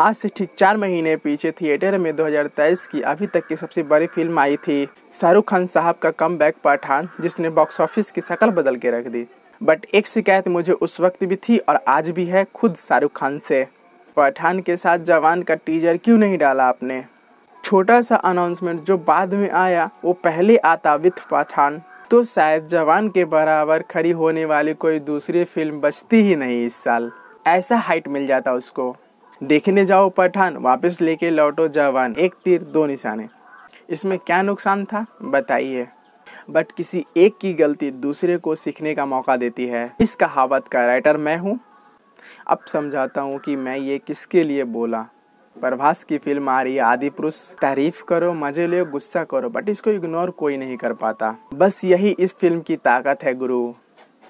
आज से ठीक चार महीने पीछे थिएटर में 2023 की अभी तक की सबसे बड़ी फिल्म आई थी शाहरुख खान साहब का कम बैक पठान जिसने बॉक्स ऑफिस की शक्ल बदल के रख दी बट एक शिकायत मुझे उस वक्त भी थी और आज भी है खुद शाहरुख खान से पठान के साथ जवान का टीजर क्यों नहीं डाला आपने छोटा सा अनाउंसमेंट जो बाद में आया वो पहले आता विथ पठान तो शायद जवान के बराबर खड़ी होने वाली कोई दूसरी फिल्म बचती ही नहीं इस साल ऐसा हाइट मिल जाता उसको देखने जाओ पठान वापस लेके लौटो जवान एक तीर दो निशाने इसमें क्या नुकसान था बताइए बट किसी एक की गलती दूसरे को सीखने का मौका देती है इस कहावत का राइटर मैं हूँ अब समझाता हूँ कि मैं ये किसके लिए बोला प्रभास की फिल्म आ रही है आदि पुरुष तारीफ करो मजे लो गुस्सा करो बट इसको इग्नोर कोई नहीं कर पाता बस यही इस फिल्म की ताकत है गुरु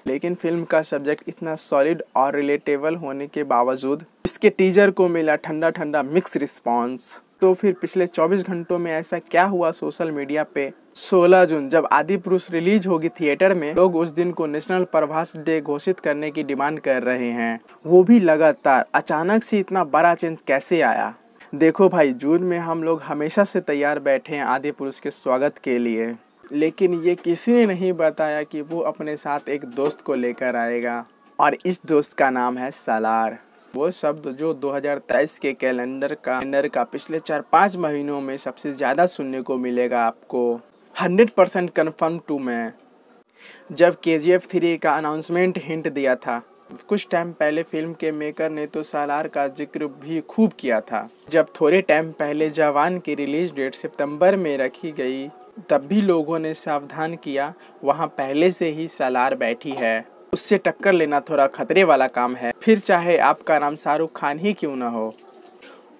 लेकिन फिल्म का सब्जेक्ट इतना सॉलिड और रिलेटेबल होने के बावजूद इसके टीजर को मिला ठंडा ठंडा मिक्स रिस्पॉन्स तो फिर पिछले 24 घंटों में ऐसा क्या हुआ सोशल मीडिया पे 16 जून जब आदि पुरुष रिलीज होगी थिएटर में लोग उस दिन को नेशनल प्रभास डे घोषित करने की डिमांड कर रहे हैं वो भी लगातार अचानक से इतना बड़ा चेंज कैसे आया देखो भाई जून में हम लोग हमेशा से तैयार बैठे हैं आदि पुरुष के स्वागत के लिए लेकिन ये किसी ने नहीं बताया कि वो अपने साथ एक दोस्त को लेकर आएगा और इस दोस्त का नाम है सालार वो शब्द जो 2023 के कैलेंडर का कैलेंडर का पिछले चार पाँच महीनों में सबसे ज़्यादा सुनने को मिलेगा आपको 100 परसेंट कन्फर्म टू मैं जब के जी एफ थ्री का अनाउंसमेंट हिंट दिया था कुछ टाइम पहले फिल्म के मेकर ने तो सालार का जिक्र भी खूब किया था जब थोड़े टाइम पहले जवान की रिलीज डेट सितंबर में रखी गई तब भी लोगों ने सावधान किया वहाँ पहले से ही सलार बैठी है उससे टक्कर लेना थोड़ा खतरे वाला काम है फिर चाहे आपका नाम शाहरुख खान ही क्यों ना हो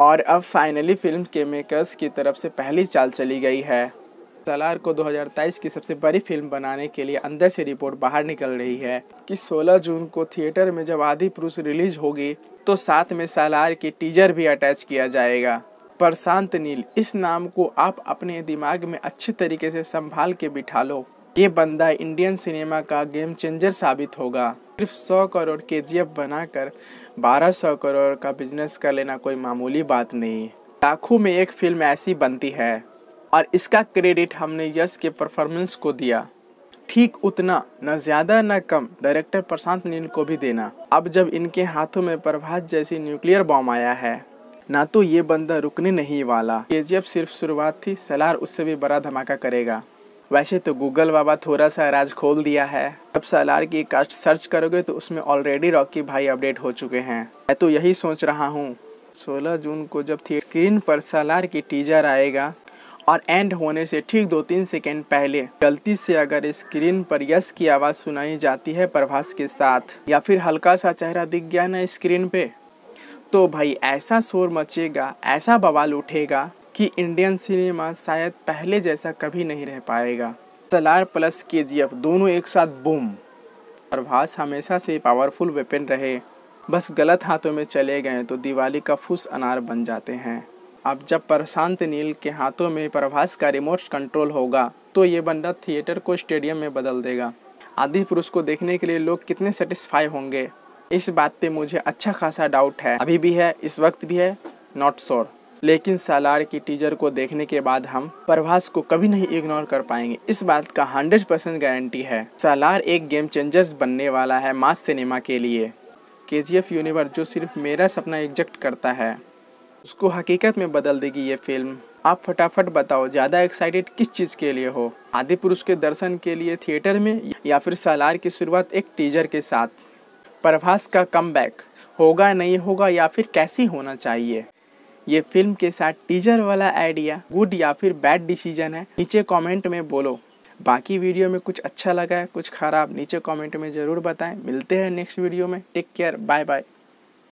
और अब फाइनली फिल्म के मेकर्स की तरफ से पहली चाल चली गई है सलार को 2023 की सबसे बड़ी फिल्म बनाने के लिए अंदर से रिपोर्ट बाहर निकल रही है कि 16 जून को थिएटर में जब आदि पुरुष रिलीज होगी तो साथ में सलार की टीजर भी अटैच किया जाएगा प्रशांत नील इस नाम को आप अपने दिमाग में अच्छे तरीके से संभाल के बिठा लो ये बंदा इंडियन सिनेमा का गेम चेंजर साबित होगा सिर्फ सौ करोड़ के जी एफ बनाकर बारह सौ करोड़ का बिजनेस कर लेना कोई मामूली बात नहीं लाखों में एक फिल्म ऐसी बनती है और इसका क्रेडिट हमने यश के परफॉर्मेंस को दिया ठीक उतना न ज़्यादा न कम डायरेक्टर प्रशांत नील को भी देना अब जब इनके हाथों में प्रभात जैसी न्यूक्लियर बॉम्ब आया है ना तो ये बंदा रुकने नहीं वाला के सिर्फ शुरुआत थी सलार उससे भी बड़ा धमाका करेगा वैसे तो गूगल बाबा थोड़ा सा राज खोल दिया है अब सलार की कास्ट सर्च करोगे तो उसमें ऑलरेडी रॉकी भाई अपडेट हो चुके हैं मैं तो यही सोच रहा हूँ 16 जून को जब थी स्क्रीन पर सलार की टीजर आएगा और एंड होने से ठीक दो तीन सेकेंड पहले गलती से अगर स्क्रीन पर यस की आवाज़ सुनाई जाती है प्रभास के साथ या फिर हल्का सा चेहरा दिख गया ना स्क्रीन पे तो भाई ऐसा शोर मचेगा ऐसा बवाल उठेगा कि इंडियन सिनेमा शायद पहले जैसा कभी नहीं रह पाएगा सलार प्लस के दोनों एक साथ बूम प्रभास हमेशा से पावरफुल वेपन रहे बस गलत हाथों में चले गए तो दिवाली का फुस अनार बन जाते हैं अब जब प्रशांत नील के हाथों में प्रभास का रिमोट कंट्रोल होगा तो ये बंदा थिएटर को स्टेडियम में बदल देगा आदि पुरुष को देखने के लिए लोग कितने सेटिस्फाई होंगे इस बात पे मुझे अच्छा खासा डाउट है अभी भी है इस वक्त भी है नॉट श्योर लेकिन सालार की टीजर को देखने के बाद हम प्रभास को कभी नहीं इग्नोर कर पाएंगे इस बात का 100 परसेंट गारंटी है सालार एक गेम चेंजर्स बनने वाला है मास सिनेमा के लिए के जी एफ यूनिवर्स जो सिर्फ मेरा सपना एग्जेक्ट करता है उसको हकीकत में बदल देगी ये फिल्म आप फटाफट बताओ ज़्यादा एक्साइटेड किस चीज़ के लिए हो आदि पुरुष के दर्शन के लिए थिएटर में या फिर सालार की शुरुआत एक टीजर के साथ प्रभास का कम होगा नहीं होगा या फिर कैसी होना चाहिए ये फिल्म के साथ टीजर वाला आइडिया गुड या फिर बैड डिसीजन है नीचे कमेंट में बोलो बाकी वीडियो में कुछ अच्छा लगा है कुछ खराब नीचे कमेंट में ज़रूर बताएं मिलते हैं नेक्स्ट वीडियो में टेक केयर बाय बाय